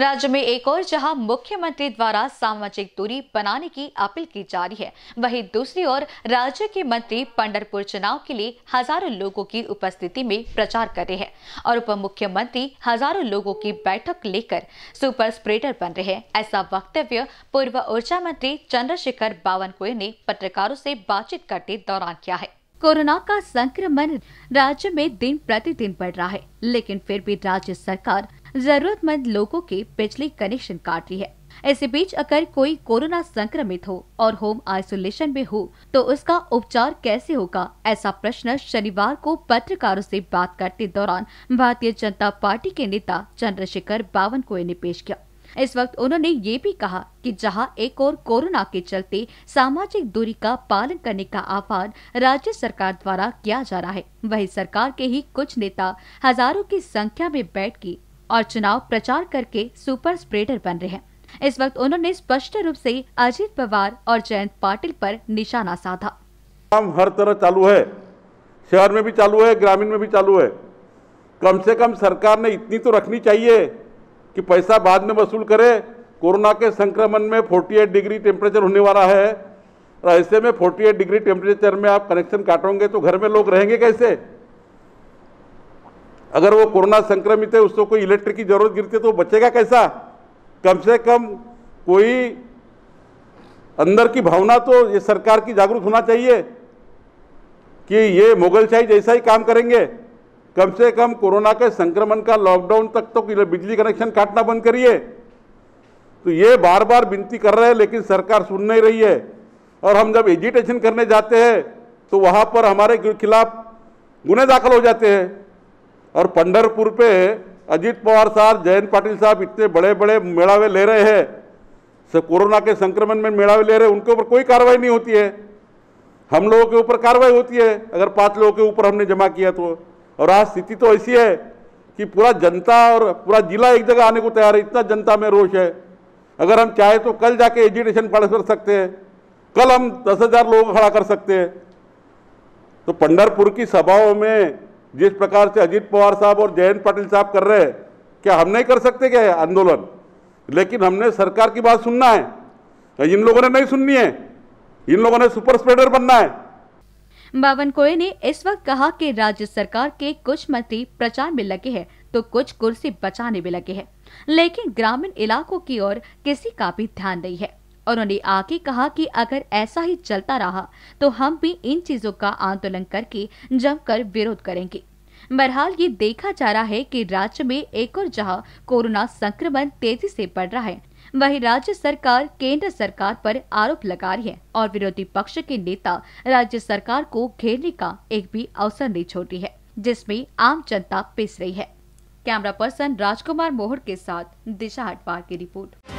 राज्य में एक और जहां मुख्यमंत्री द्वारा सामाजिक दूरी बनाने की अपील की जा रही है वहीं दूसरी ओर राज्य के मंत्री पंडरपुर चुनाव के लिए हजारों लोगों की उपस्थिति में प्रचार कर रहे हैं और उप मुख्यमंत्री हजारों लोगों की बैठक लेकर सुपर स्प्रेडर बन रहे हैं ऐसा वक्तव्य पूर्व ऊर्जा मंत्री चंद्रशेखर बावनकुए ने पत्रकारों से बातचीत करते दौरान किया है कोरोना का संक्रमण राज्य में दिन प्रतिदिन बढ़ रहा है लेकिन फिर भी राज्य सरकार जरूरतमंद लोगों के बिजली कनेक्शन काट रही है इसी बीच अगर कोई कोरोना संक्रमित हो और होम आइसोलेशन में हो तो उसका उपचार कैसे होगा ऐसा प्रश्न शनिवार को पत्रकारों से बात करते दौरान भारतीय जनता पार्टी के नेता चंद्रशेखर बावनकुए ने पेश किया इस वक्त उन्होंने ये भी कहा कि जहां एक और कोरोना के चलते सामाजिक दूरी का पालन करने का आह्वान राज्य सरकार द्वारा किया जा रहा है वही सरकार के ही कुछ नेता हजारों की संख्या में बैठ के और चुनाव प्रचार करके सुपर स्प्रेडर बन रहे हैं इस वक्त उन्होंने स्पष्ट रूप से अजीत पवार और जयंत पाटिल पर निशाना साधा काम हर तरह चालू है शहर में भी चालू है ग्रामीण में भी चालू है कम से कम सरकार ने इतनी तो रखनी चाहिए कि पैसा बाद में वसूल करे कोरोना के संक्रमण में 48 डिग्री टेम्परेचर होने वाला है और ऐसे में 48 डिग्री टेम्परेचर में आप कनेक्शन काटोगे तो घर में लोग रहेंगे कैसे अगर वो कोरोना संक्रमित है उसको कोई इलेक्ट्रिक की जरूरत गिरती है तो बचेगा कैसा कम से कम कोई अंदर की भावना तो ये सरकार की जागरूक होना चाहिए कि ये मुगलशाही जैसा ही काम करेंगे कम से कम कोरोना के संक्रमण का लॉकडाउन तक तो बिजली कनेक्शन काटना बंद करिए तो ये बार बार विनती कर रहे हैं लेकिन सरकार सुन नहीं रही है और हम जब एजिटेशन करने जाते हैं तो वहाँ पर हमारे खिलाफ गुने दाखिल हो जाते हैं और पंडरपुर पे अजीत पवार साहब जयंत पाटिल साहब इतने बड़े बड़े मेड़ावे ले रहे हैं कोरोना के संक्रमण में मेड़ावे ले रहे हैं उनके ऊपर कोई कार्रवाई नहीं होती है हम लोगों के ऊपर कार्रवाई होती है अगर पाँच लोगों के ऊपर हमने जमा किया तो और आज स्थिति तो ऐसी है कि पूरा जनता और पूरा जिला एक जगह आने को तैयार है इतना जनता में रोष है अगर हम चाहे तो कल जाके एजुटेशन पढ़ कर सकते हैं कल हम दस हज़ार लोग खड़ा कर सकते हैं तो पंडरपुर की सभाओं में जिस प्रकार से अजीत पवार साहब और जयंत पाटिल साहब कर रहे हैं क्या हम नहीं कर सकते क्या आंदोलन लेकिन हमने सरकार की बात सुनना है तो इन लोगों ने नहीं सुननी है इन लोगों ने सुपर स्प्रेडर बनना है बावनकुड़े ने इस वक्त कहा कि राज्य सरकार के कुछ मंत्री प्रचार में लगे हैं तो कुछ कुर्सी बचाने में लगे हैं लेकिन ग्रामीण इलाकों की ओर किसी का भी ध्यान नहीं है उन्होंने आगे कहा कि अगर ऐसा ही चलता रहा तो हम भी इन चीजों का आंदोलन करके जमकर विरोध करेंगे बहरहाल ये देखा जा रहा है कि राज्य में एक और जहां कोरोना संक्रमण तेजी से बढ़ रहा है वहीं राज्य सरकार केंद्र सरकार पर आरोप लगा रही है और विरोधी पक्ष के नेता राज्य सरकार को घेरने का एक भी अवसर नहीं छोड़ रही है जिसमें आम जनता पिस रही है कैमरा पर्सन राजकुमार मोहर के साथ दिशा हटवार की रिपोर्ट